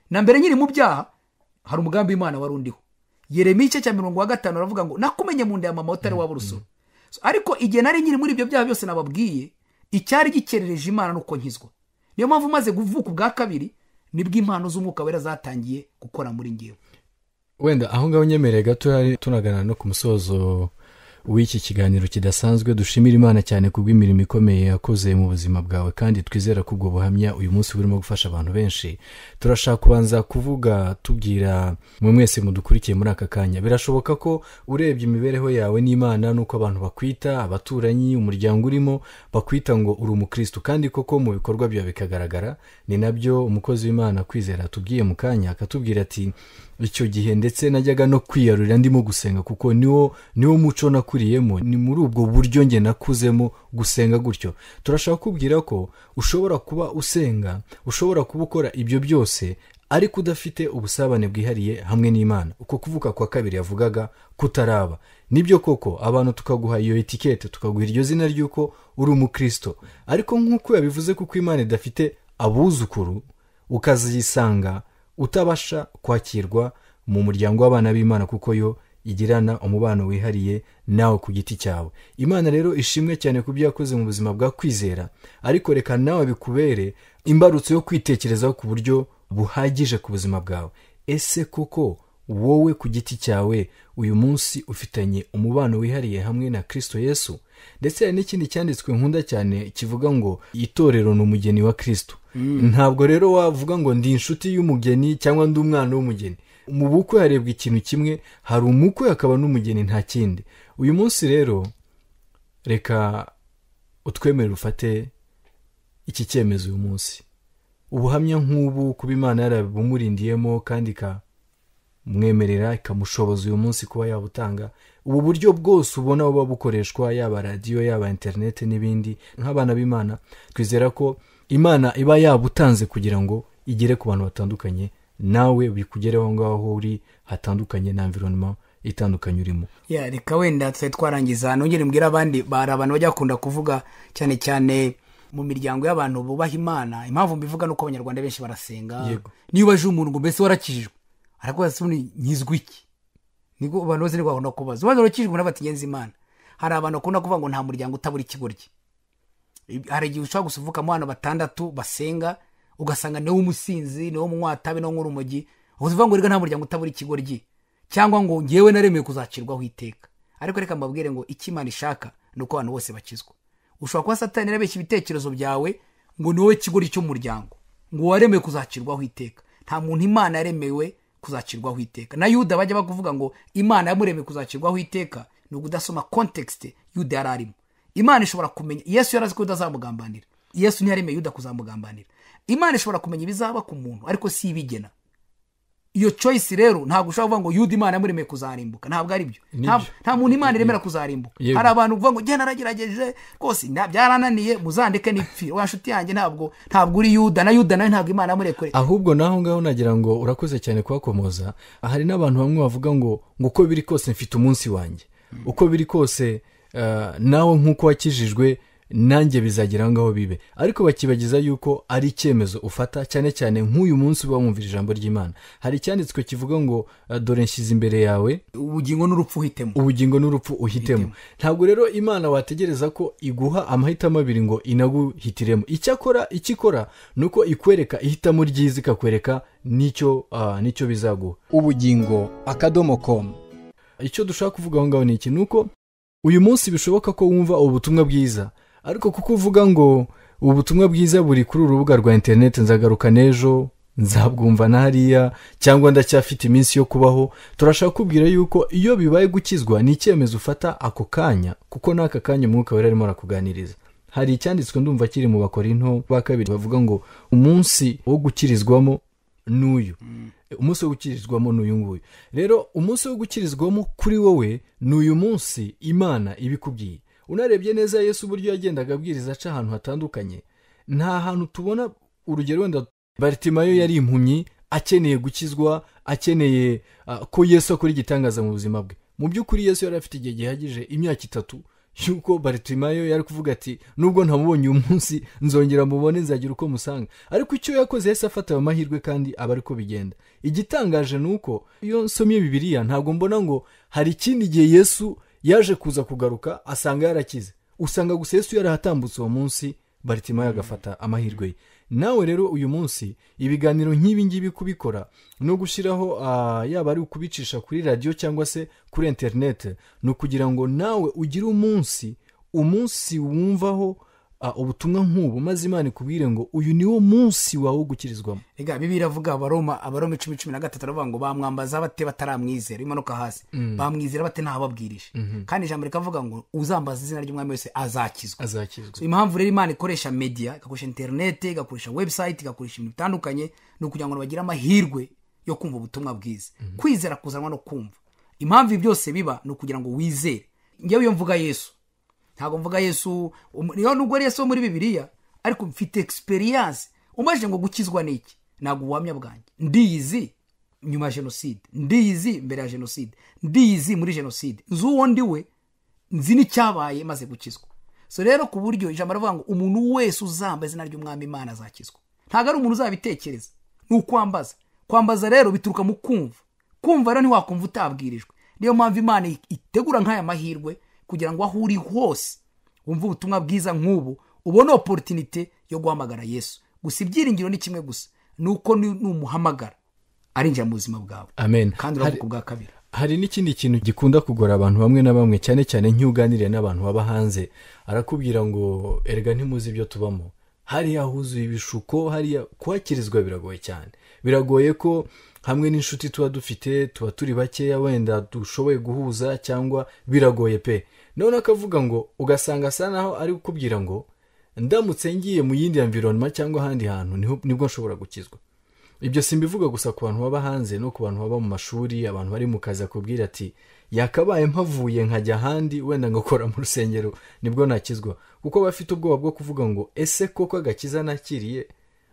na mbere nyiri mu byaha hari umugambi w'imana wari undiho yeremiye igice cya mirongo wa gatanu aravuga ngo nakumenye mu nda ya mama utari waba mm-hmm. urusoro ariko igihe nari nyiri muri ibyo byaha byose nababwiye icyari gikerereje imana uko nkizwa niyo mpamvu umaze kuvuka ubwa kabiri nibwo impano z'umwuka wera zatangiye gukora muri ngewe wenda aho ngaho unyemereye gato tunagana no ku musozo w'iki kiganiro kidasanzwe dushimira imana cyane ku bw'imirimo ikomeye yakoze mu buzima bwawe kandi twizera ko ubwo buhamya uyu munsi burimo gufasha abantu benshi turashaka kubanza kuvuga tubwira mu mwese mudukurikiye muri aka kanya birashoboka ko urebye imibereho yawe n'imana n'uko abantu bakwita abaturanyi umuryango urimo bakwita ngo uri umukristo kandi koko mu bikorwa byawe bikagaragara ni nabyo umukozi w'imana kwizera atubwiye mu kanya akatubwira ati icyo gihe ndetse najyaga no kwiyarurira ndimo gusenga kuko niwo niwo muco nakuriyemo ni muri ubwo buryo nge nakuzemo gusenga gutyo turashaka kubwira ko ushobora kuba usenga ushobora kuba ukora ibyo byose ariko udafite ubusabane bwihariye hamwe n'imana uko kuvuka kwa kabiri yavugaga kutaraba nibyo koko abantu tukaguha iyo etikete tukaguha iryo zina ry'uko uri umukristo ariko nk'uko yabivuze kuko imana idafite abuzukuru ukazisanga utabasha kwakirwa mu muryango w'abana b'imana kuko yo igirana umubano wihariye nawe ku giti cyawe imana rero ishimwe cyane ku byo yakoze mu buzima bwa kwizera ariko reka nawe bikubere imbarutso yo kwitekerezaho ku buryo buhagije ku buzima bwawe ese koko wowe ku giti cyawe uyu munsi ufitanye umubano wihariye hamwe na kirisito yesu ndetse hari n'ikindi cyanditswe nkunda cyane kivuga ngo itorero ni umugeni wa kirisito ntabwo rero wavuga ngo ndi inshuti y'umugeni cyangwa ndi umwana w'umugeni mu bukwe harebwa ikintu kimwe hari umukwe hakaba n'umugeni nta kindi uyu munsi rero reka utwemerere ufate iki cyemezo uyu munsi ubuhamya nk'ubu kuba imana yarabumurindiyemo kandi ikamwemerera ikamushoboza uyu munsi kuba yabutanga ubu buryo bwose ubona buba bukoreshwa yaba radiyo yaba interineti n'ibindi nk'abana b'imana twizera ko imana iba yabutanze kugira ngo igere ku bantu batandukanye nawe bikugereho aho ngaho uri hatandukanye na environoma itandukanye urimo reka wenda twari twarangiza nongere mbwira abandi bari abantu bajya bakunda kuvuga cyane cyane mu miryango y'abantu bubaha imana impamvu mbivuga ni uko abanyarwanda benshi barasenga niyo ubaje umuntu ngo mbese warakijijwe ariko nyizwe iki nibwo abantu bose bakunda kubaza ubaze urakijijwe nabo batigenza imana hari abantu bakunda kuvuga ngo nta muryango utabura ikigoryi hari igihe ushobora gusa abantu batandatu basenga ugasanga niwe umusinzi niwe umwatabi niwe nk'urumogi uvuga ngo reka nta muryango utabura ikigoryi cyangwa ngo ngewe naremeye kuzacirwaho iteka ariko reka mbabwire ngo icyo imana ishaka ni uko abantu bose bakizwa ushobora kuba satani yarabeshya ibitekerezo byawe ngo ni wowe kigoryi cy'umuryango ngo waremeye kuzacirwaho iteka nta muntu imana yaremewe kuzakirwaho iteka na yuda bajya bakuvuga ngo imana yamuremeye kuzakirwaho iteka ni ugudasoma kontekisite yuda yari arimo imana ishobora kumenya yesu azi ko udazamugambanira yesu ntiyaremeye yuda kuzamugambanira imana ishobora kumenya ibizaba ku muntu ariko si ibigena iyo choice rero ntabwo ushobora kuvuga ngo yuda imana yamuremeye kuzarimbuka ntabwo ari byo nta muntu imana iremera kuzarimbuka hari abantu uvuga ngo genda naragerageje rwose byarananiye muzandike n'ipfira wa nshuti yanjye ntabwo ntabwo uri yuda na yuda nawe ntabwo imana yamurekure ahubwo naho ngaho nagira ngo urakoze cyane kuhakomoza hari n'abantu bamwe bavuga ngo ngo uko biri kose mfite umunsi wanjye uko biri kose Eh, nawe nk'uko wakijijwe nanjye bizagira ngaho bibe ariko bakibagiza yuko ari icyemezo ufata cyane cyane nk'uyu munsi uba wumvira ijambo ry'imana hari icyanditswe kivuga ngo eh, dore nshyize imbere yawe ubugingo n'urupfu uhitemo ubugingo n'urupfu uhitemo ntabwo rero imana wategereza ko iguha amahitamo abiri ngo inaguhitiremo icyakora ikikora ikora ni uko ikwereka ihitamo ryiza ikakwereka n'icyo ah, n'icyo bizaguha ubugingo akadomo komu icyo dushaka kuvuga aho ngaho ni iki ni uko uyu munsi bishoboka ko wumva ubutumwa bwiza ariko kuko uvuga ngo ubu butumwa bwiza buri kuri uru rubuga rwa interineti nzagaruka n'ejo nzabwumva na hariya cyangwa ndacyafite iminsi yo kubaho turashaka kubwira yuko iyo bibaye gukizwa ni icyemezo ufata ako kanya kuko n'aka kanya umwuka wera arimo arakuganiriza hari icyanditswe ndumva kiri mu bakora into ba kabiri bavuga ngo umunsi wo gukirizwamo n'uyu mm. umunsi wo gukirizwamo n'uyu nguyu rero umunsi wo gukirizwamo kuri wowe ni uyu munsi imana ibikubwiye unarebye neza yesu uburyo yagendaga abwiriza aca ahantu hatandukanye nta hantu tubona urugero wenda baritimayo yari impumyi akeneye gukizwa akeneye ah, ko yesu akora igitangaza mu buzima bwe mu by'ukuri yesu yari afite igihe gihagije imyaka itatu yuko baritimayo yari kuvuga ati nubwo ntamubonye uyu munsi nzongera mubone nzagira uko musanga ariko icyo yakoze yahise afata ayo mahirwe kandi aba ariko bigenda igitangaje ni uko iyo nsomye bibiriya ntabwo mbona ngo hari ikindi gihe yesu yaje kuza kugaruka asanga yarakize usanga gusa yesu yarahatambutse uwo munsi baritimayo agafata amahirwe ye nawe rero uyu munsi ibiganiro nk'ibi ngibi kubikora no gushyiraho ah, yaba ari ukubicisha kuri radiyo cyangwa se kuri interineti ni ukugira ngo nawe ugire umunsi umunsi wumvaho ubutumwa nk'ubu maze imana ikubwire ngo uyu ni wo munsi wawe wo gukirizwamo reka bibiri avuga abaroma abaroma icumi cumi na gatatu aravuga ngo bamwambaza bate bataramwizera imanuka hasi mm. bamwizera bate ntababwirije mhm. kandi ijambo rikavuga ngo uzambaza izina ry'umwami wese azakizwa impamvu rero imana ikoresha media igakoresha interinete igakoresha webusayiti igakoresha ibintu bitandukanye ni ukugira ngo bagire amahirwe yo kumva ubutumwa bwiza mhm. kwizera kuzanwa no kumva impamvu byose biba ni ukugira ngo wizere ngewe iyo mvuga yesu ntabwo mvuga yesu niyo nubwo yesu wo muri bibiliya ariko mfite egisperiyanse umajije ngo gukizwa n'iki ntabwo ubuhamya bwanjye ndiyizi nyuma ya jenoside ndiyizi mbere ya jenoside ndiyizi muri jenoside nzi uwo ndi we nzi n'icyabaye maze gukizwa so rero ku buryo ijambo rivuga ngo umuntu wese uzamba izina ry'umwami imana azakizwa ntabwo ari umuntu uzabitekereza ni ukwambaza kwambaza rero bituruka mu kumva kumva rero ntiwakumva utabwirijwe niyo mpamvu imana itegura nk'aya mahirwe kugira ngo aho uri hose wumve ubutumwa bwiza nk'ubu ubone oporutinite yo guhamagara yesu gusa ibyiringiro ni kimwe gusa ni uko numuhamagara arinjira mu buzima bwawe amen kandi uravuga ubwa kabiri hari n'ikindi kintu gikunda kugora abantu bamwe na bamwe cyane cyane nk'iyo n'abantu baba hanze arakubwira ngo erega ntimuzi ibyo tubamo hariya huzuye ibishuko hariya kuhakirizwa biragoye cyane biragoye ko hamwe n'inshuti tuba dufite tuba turi bakeya wenda dushoboye guhuza cyangwa biragoye pe none akavuga ngo ugasanga asa naho ari kukubwira ngo ndamutse ngiye mu yindi environoma cyangwa ahandi hantu nibwo nshobora gukizwa ibyo si mbivuga gusa ku bantu baba hanze no ku bantu baba mu mashuri abantu bari mu kazi akubwira ati yakabaye mpavuye nkajya ahandi wenda ngakora mu rusengero nibwo nakizwa kuko bafite ubwoba bwo kuvuga ngo ese koko agakiza nakiriye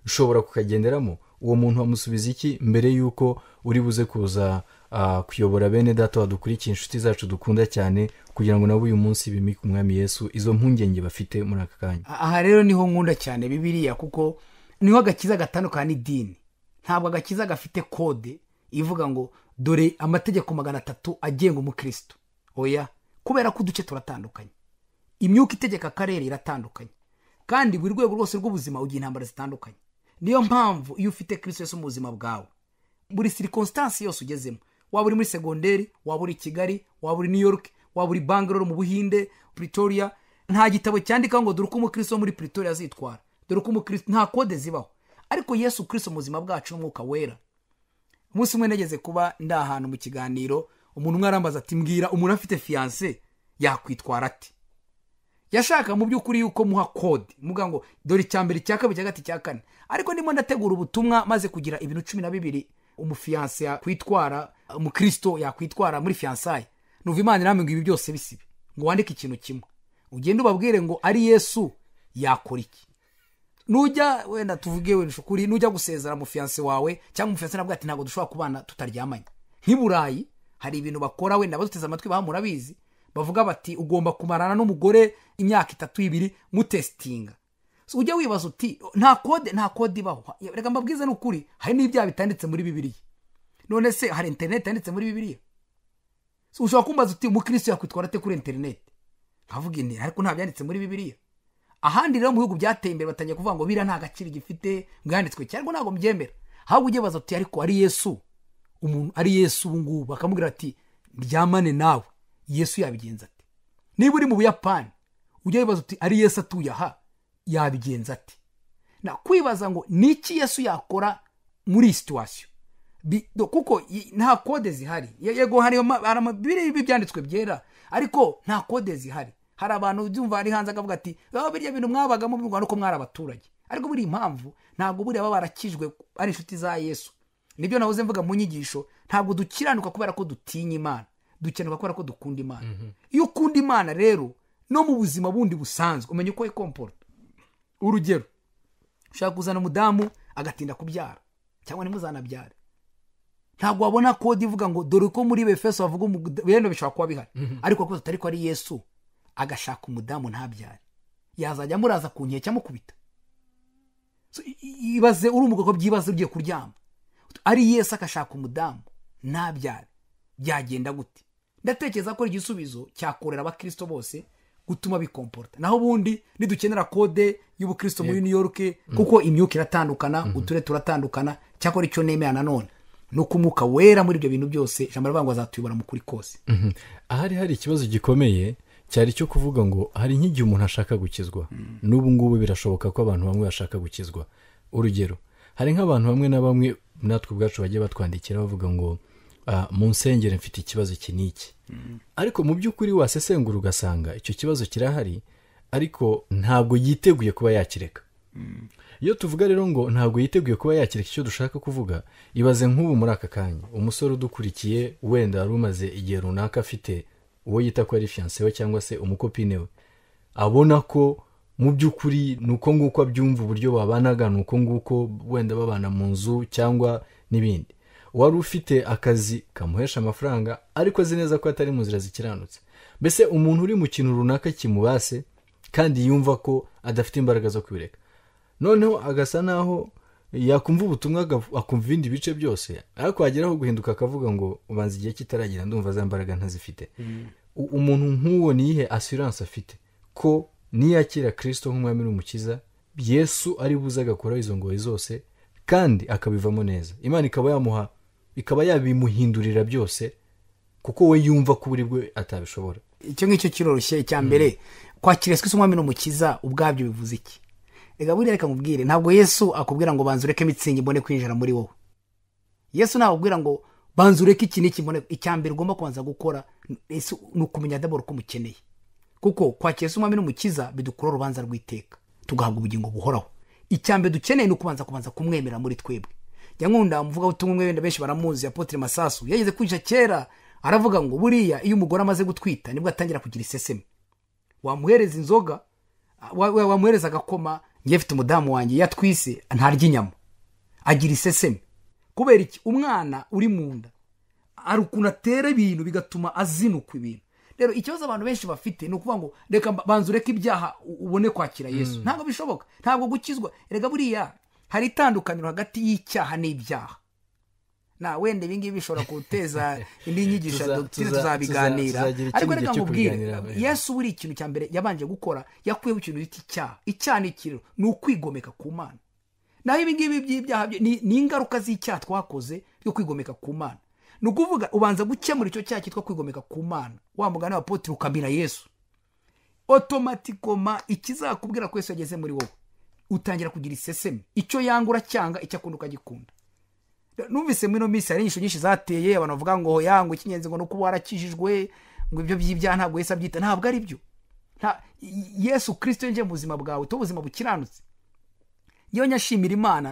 ushobora kukagenderamo uwo muntu wamusubiza iki mbere y'uko uri buze kuza Ah, kuyobora bene data wadukurikiye inshuti zacu dukunda cyane kugira ngo nabo uyu munsi bimike umwami yesu izo mpungenge bafite muri aka kanya aha rero niho nkunda cyane bibiriya kuko niho agakiza gatandukana n'idini ntabwo agakiza gafite kode ivuga ngo dore amategeko magana atatu agenga umukristo oya kubera ko uduce turatandukanye imyuka itegeka karere iratandukanye kandi buri rwego rwose rw'ubuzima ugira intambara zitandukanye niyo mpamvu iyo ufite kirisitu mu buzima bwawe buri sirikositasi yose ugezemo waba uri muri segonderi waba uri kigali waba uri new york waba uri bangalore mu buhinde pretoria nta gitabo cyandikaho ngo dore uko umukristo muri pretoria azitwara dore uko umukristo nta kode zibaho ariko yesu Kristo mu buzima bwacu n'umwuka wera umunsi umwe nageze kuba ndi ahantu mu kiganiro umuntu umwe arambaza ati mbwira umuntu afite fiyanse yakwitwara ati yashaka mu by'ukuri yuko muha kode muvuga ngo dore icya mbere icya kabiri icya gatatu icya kane ariko ndimo ndategura ubutumwa maze kugira ibintu cumi na bibiri umufiyanse yakwitwara umukristo yakwitwara muri fiyansaye nuva imana irambwira ibi byose bisibe ngo wandike ikintu kimwe ugende ubabwire ngo ari yesu yakora iki nujya wenda tuvuge wenda ukuri nujya gusezera umufiyanse wawe cyangwa umufiyanse nawe ati ntabwo dushobora kubana tutaryamanye nk'i hari ibintu bakora wenda abaduteze amatwi baha murabizi bavuga bati ugomba kumarana n'umugore imyaka itatu ibiri mutesitinga ujya wibaza uti nta kode nta kode ibaho reka mbabwize ni ukuri hari n'ibyaha bitanditse muri bibiriya none se hari interineti yanditse muri bibiriya ushobora kumbaza uti umukirisitu yakwitwara ate kuri interineti nkavuga intera ariko nta byanditse muri bibiriya ahandi rero mu bihugu byateye imbere batangiye kuvuga ngo biriya nta gaciro gifite ngo yanditswe cyane ariko ntabwo mbyemera ahubwo ujye baza uti ariko ari yesu umuntu ari yesu ubu ngubu bakamubwira ati ryamane nawe yesu yabigenza ati niba uri mu buyapani ujya wibaza uti ari yesu atuye aha yabigenza ati kwibaza ngo niki yesu yakora muri iyi situwasiyo kuko nta kode zihari yego hari amabiri y'ibyanditswe byera ariko nta kode zihari hari abantu byumva ari hanze akavuga ati baba oh, birya bintu mwabagamo mu rwanda uko mwari abaturage ariko buriya impamvu ntabwo buriya baba barakijwe ari inshuti za yesu nibyo nabuze mvuga mu nyigisho ntabwo dukiranuka kubera ko dutinya imana dukenuka kubera ko dukunda imana mhm. iyo ukunda imana rero no mu buzima bundi busanzwe umenya uko ikompora urugero ushaka kuzana umudamu agatinda kubyara cyangwa ntimuzanabyare ntabwo wabona kode ivuga ngo dore ko muri befeso bavuga bene bishobora kuba bihari mhm. ariko kuko atari ko ari yesu agashaka umudamu ntabyare yazajya amuraza ku nkeke amukubita ibaze uri umugabo byibaze ugiye kuryama ari yesu agashaka umudamu ntabyare byagenda gute ndatekereza ko igisubizo cyakorera abakirisito bose gutuma bikompota naho ubundi nidukenera kode y'ubukristo muri new york mm. kuko imyuka iratandukana mm-hmm. uturere turatandukana cyakora icyo nemera nanone ni uko umwuka wera muri ibyo bintu byose ijambo rivuga ngo azatuyobora mu kuri kose mm-hmm. ahari hari ikibazo gikomeye cyari cyo kuvuga ngo hari nk'igihe umuntu ashaka gukizwa mm. n'ubu ngubu birashoboka ko abantu bamwe bashaka gukizwa urugero hari nk'abantu bamwe na bamwe natwe ubwacu bagiye batwandikira bavuga ngo Ah, mu nsengero mfite ikibazo iki n'iki mm-hmm. ariko mu by'ukuri wasesengura ugasanga icyo kibazo kirahari ariko ntabwo yiteguye kuba yakireka mm-hmm. iyo tuvuga rero ngo ntabwo yiteguye kuba yakireka icyo dushaka kuvuga ibaze nk'ubu muri aka kanya umusore udukurikiye wenda wari umaze igihe runaka afite uwo yita ko ari fiyanse we cyangwa se umukopine we abona ko mu by'ukuri ni uko nguko abyumva uburyo babanaga ni uko nguko wenda babana mu nzu cyangwa n'ibindi wari ufite akazi kamuhesha amafaranga ariko azi neza ko atari mu nzira zikiranutse mbese umuntu uri mu kintu runaka kimubase kandi yumva ko adafite imbaraga zo kubireka noneho agasa naho yakumva ubutumwa akumva ibindi bice byose ariko wageraho guhinduka akavuga ngo ubanza igihe kitaragera ndumva za mbaraga ntazifite mm. umuntu nk'uwo niyihe asiranse afite ko niyakira kirisito nk'umwami n'umukiza yesu ari buze agakoraho izo ngoyi zose kandi akabivamo neza imana ikaba yamuha ikaba yabimuhindurira byose kuko we yumva ko buri bwe atabishobora icyo ngicyo kiroroshye icya mbere hmm. kwakira isuku umwami n'umukiza ubwabyo bivuze iki reka buriya reka mubwire ntabwo yesu akubwira ngo banza ureke mitsingi mbone kwinjira muri wowe yesu ntabwo ngo banza ureke iki n'iki mbone icya mbere ugomba kubanza gukora ni ukumenya daboro ko umukeneye kuko kwakira umwami n'umukiza bidukura urubanza rw'iteka tugahabwa ubugingo buhoraho icya mbere dukeneye ni ukubanza kubanza kumwemera muri twebwe nyamwunda umuvugabutumwa umwe wenda benshi baramuzi apotire masasu yageze kwica kera aravuga ngo buriya iyo umugore amaze gutwita nibwo atangira kugira iseseme wamuhereza inzoga wamuhereza agakoma ngiye umudamu wanjye yatwise ntarya inyama agira iseseme kubera iki umwana uri mu nda hari ukuntu atera ibintu bigatuma azinukwa ibintu rero ikibazo abantu benshi bafite ni ukuvuga ngo reka banzureke ibyaha ubone kwakira yesu mm. ntabwo bishoboka ntabwo gukizwa reka buriya hari itandukaniro hagati y'icyaha n'ibyaha na wenda ibingibi bishobora guteza *laughs* indi nyigisho tuzabiganira ariko reka nkubwire eh. yesu buri ikintu cya mbere yabanje gukora yakuyeho ikintu bita icyaha icyaha ni ikintu ni ukwigomeka ku mana naho ibingibi by'ibyaha ni ingaruka z'icyaha twakoze yo kwigomeka ku mana ni ukuvuga ubanza gukemura icyo cyaha cyitwa kwigomeka ku mana wa mugani wa potire ukamira yesu otomatikoma ikizakubwira ko yesu yageze muri wowe utangira kugira iseseme icyo yangura cyangwa icyo akunda ukagikunda numvise muri ino minsi hari inyigisho nyinshi zateye abantu bavuga ngo yangwa icy'ingenzi ngo ni uko warakijijwe ngo ibyo by'ibyaha ntabwo wese abyita ntabwo ari byo yesu kirisito yongeye mu buzima bwawe tuba ubuzima bukiranutse iyo nyashimira imana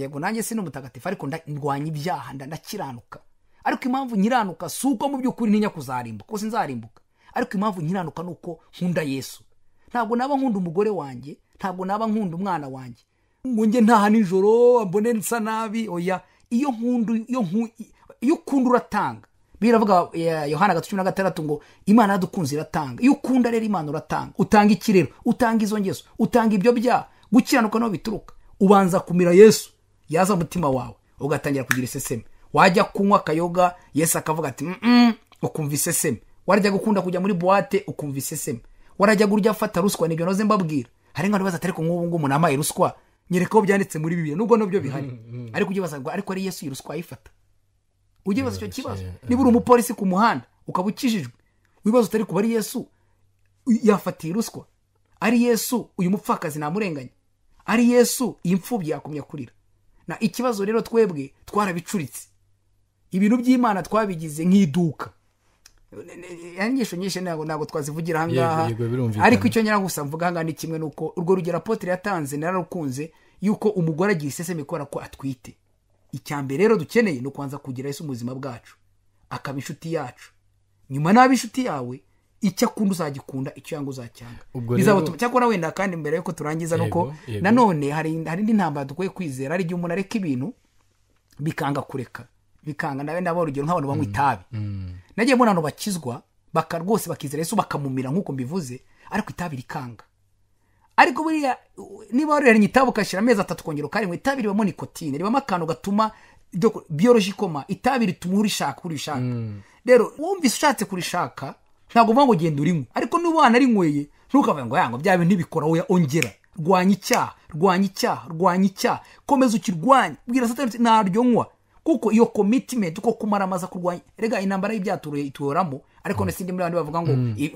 yego nanjye si n'umutagatifu ariko ndwanya ibyaha ndakiranuka ariko impamvu nyiranuka si uko mu by'ukuri ntinya kuzarimbuka kuko sinzarimbuka ariko impamvu nyiranuka ni uko nkunda yesu ntabwo naba nkunda umugore wanjye ntabwo naba nkunda umwana wanjye ngo njye ntaha nijoro mbone nsa nabi oya iyo nkunda iyo ukunda uratanga biravuga yohana gatatu na gatandatu ngo imana yadukunze iratanga iyo ukunda rero imana uratanga utanga ikirero utanga izo ngeso utanga ibyo byaha gukiranuka niho bituruka ubanza kumira yesu yaza umutima wawe ugatangira kugira iseseme wajya kunywa akayoga yesu akavuga ati ukumva iseseme wajya gukunda kujya muri buwate ukumva iseseme warajyaga urya afata ruswa nibyo noze mbabwira hari nk'abantu baza ariko nk'ubu ngubu namaye ruswa nyereka byanditse muri bibiri nubwo nabyo bihari mm, mm, mm. ariko ugibaza ngo ariko ari yesu iyi ruswa ayifata ugibaza icyo kibazo niba uri umupolisi ku muhanda ukaba ukijijwe wibaza utari kuba ari yesu yafatiye ruswa ari yesu uyu mupfakazi namurenganya ari yesu iyi mfubyi yakumya kurira na ikibazo rero twebwe twarabicuritse ibintu by'imana twabigize nk'iduka Eh, inyigisho nyinshi ntabwo twazivugira ahangaha ariko icyo nyira gusa mvuga ahangaha ni kimwe nuko urwo rugero apotere yatanze nararukunze yuko umugore agira iseseme kubera ko atwite icya mbere rero dukeneye ni ukubanza kugira ese ubuzima bwacu akaba inshuti yacu nyuma n'aba inshuti yawe icyo akunda uzagikunda icyo yanga uzacyanga bizabutuma cyakora wenda kandi mbere yuko turangiza nuko nanone hari indi ntambara dukwiye kwizera hari igihe umuntu areka ibintu bikanga kureka bikanga nawe ndabona urugero nk'abantu banywa mm. itabi mm. nagiye mbona abantu bakizwa baka rwose bakizera yesu bakamumira nk'uko mbivuze ariko itabi rikanga ariko buriya niba warureranye itabi ukashyira amezi atatu ukongera ukarinywa itabi ribamo nikotine ribamo akantu gatuma biyoroje ikoma itabi rituma urishaka urishaka mm. rero wumvise ushatse kurishaka ntabwo uvuga ngo genda urinywe ariko niba wanarinyweye ntukavuga ngo yangwa bya bintu ntibikora we ongera rwanya icyaha rwanya icyaha rwanya icyaha komeza ukirwanya bwira satani ntaryo nywa kuko iyo komitimenti ko kumaramaza kurwanya rega intambara y'ibyaturo ituyoramo ariko mm. n'isindi muri bandi bavuga ngo mm.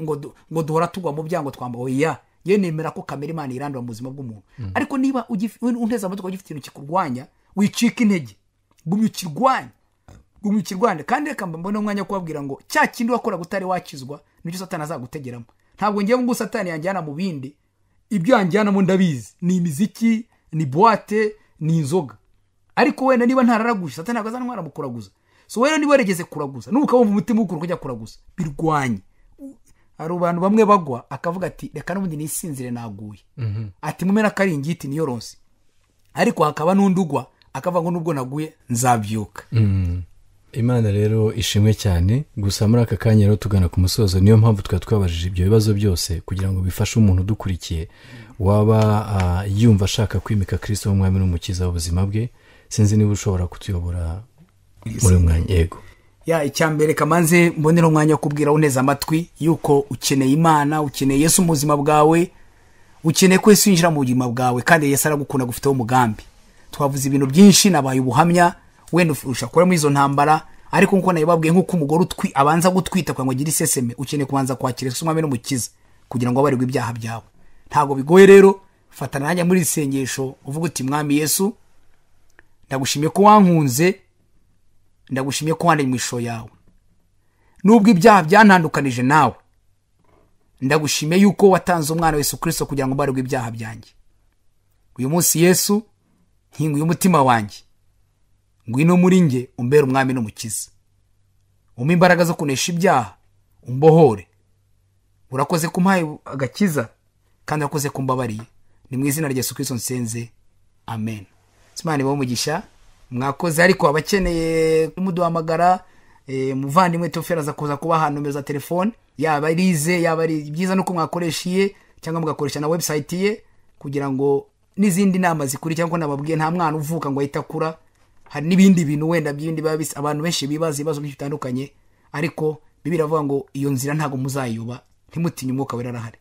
ngo duhora tugwa mu byango twambaye ye nemera ko kamera imana irandura mu buzima bw'umuntu mm. ariko niba unteze amatwi ugifite ikintu kikurwanya wicika intege gumya ukirwanya gumya ukirwanya kandi reka mbona umwanya wo kubabwira ngo cya kindi wakoraga utari wakizwa nicyo satani azagutegeramo ntabwo ngewe ngo satani yanjyana mu bindi ibyo yanjyanamo ndabizi ni imiziki ni buwate ni inzoga ariko wenda niba ntararaguze satani ntabwo azana umwana mukuraguza so wenda niba warigeze kuraguza nubu ukabumva umutima ukura kujya kuraguza birwanye hari abantu bamwe bagwa akavuga ati reka n'ubundi nisinzire naguye mhm. ati mume n'akaringiti niyo ronsi ariko hakaba n'undi ugwa akavuga ngo nubwo naguye nzabyuka mhm. imana rero ishimwe cyane gusa muri aka kanya rero tugana ku musozo niyo mpamvu twaba twabajije ibyo bibazo byose kugira ngo bifashe umuntu udukurikiye waba ah, yumva ashaka kwimika kirisito nk'umwami n'umukiza w'ubuzima bwe sinzi niba ushobora kutuyobora muri uyu mwanya yego icya mbere kamanze mbonera umwanya wo kubwira uneza amatwi yuko ukeneye imana ukeneye Yesu ubuzima bwawe ukeneye ko Yesu yinjira mu buzima bwawe kandi Yesu aragukunda gufiteho umugambi twavuze ibintu byinshi nabaye ubuhamya wenda ushobora muri izo ntambara ariko nkuko nabibabwiye nk'uko umugore utwi abanza gutwita kugira ngo agire iseseme ukeneye kubanza kwakira Yesu umwami n'umukiza kugira ngo abarirwe ibyaha byawe ntabwo bigoye rero fata nanjye muri iri uvuga uti mwami Yesu ndagushimye ko wankunze ndagushimye ko wandanye mu ishusho yawe nubwo ibyaha byantandukanije nawe ndagushimiye yuko watanze umwana Yesu kirisito kugira ngo mbarwe ibyaha byanjye uyu munsi yesu nkinguye umutima wanjye ngwino muri nge umbere umwami n'umukiza umpe imbaraga zo kunesha ibyaha umbohore urakoze kumpaye agakiza kandi urakoze kumbabariye ni mu izina rya Yesu kirisito nsenze amen imana ibaho umugisha mwakoze ariko abakeneye kumuduhamagara umuvandimwe eh, toferi aza kuza kubaha nomero za telefone yaba ari yaba ari byiza nuko mwakoresha iye cyangwa mugakoresha na webusayiti ye kugira ngo n'izindi nama zikurikira cyangwa nababwiye nta mwana uvuka ngo ahite akura hari n'ibindi bintu wenda by'ibindi biba bisa abantu benshi bibaza ibibazo bitandukanye ariko bibiri ngo iyo nzira ntabwo muzayiyoba ntimutinye umwuka wera arahari